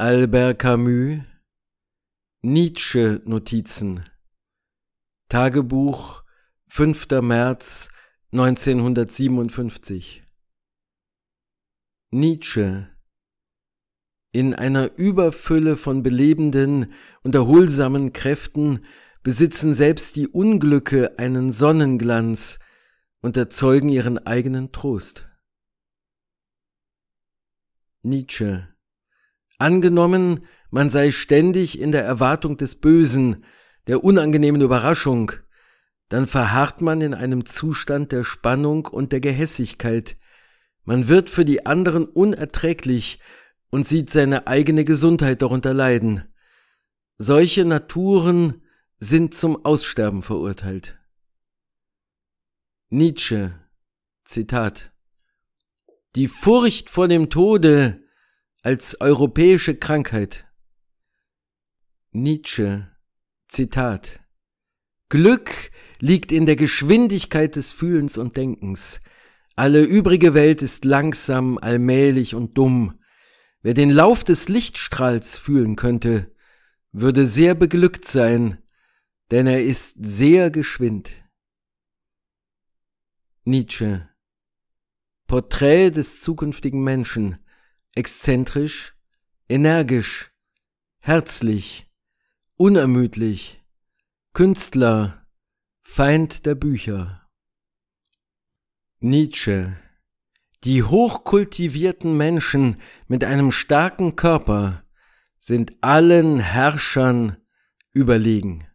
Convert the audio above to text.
Albert Camus Nietzsche Notizen Tagebuch 5. März 1957 Nietzsche In einer Überfülle von belebenden und erholsamen Kräften besitzen selbst die Unglücke einen Sonnenglanz und erzeugen ihren eigenen Trost. Nietzsche Angenommen, man sei ständig in der Erwartung des Bösen, der unangenehmen Überraschung, dann verharrt man in einem Zustand der Spannung und der Gehässigkeit. Man wird für die anderen unerträglich und sieht seine eigene Gesundheit darunter leiden. Solche Naturen sind zum Aussterben verurteilt. Nietzsche, Zitat. Die Furcht vor dem Tode als europäische Krankheit. Nietzsche, Zitat Glück liegt in der Geschwindigkeit des Fühlens und Denkens. Alle übrige Welt ist langsam, allmählich und dumm. Wer den Lauf des Lichtstrahls fühlen könnte, würde sehr beglückt sein, denn er ist sehr geschwind. Nietzsche Porträt des zukünftigen Menschen exzentrisch, energisch, herzlich, unermüdlich, Künstler, Feind der Bücher. Nietzsche. Die hochkultivierten Menschen mit einem starken Körper sind allen Herrschern überlegen.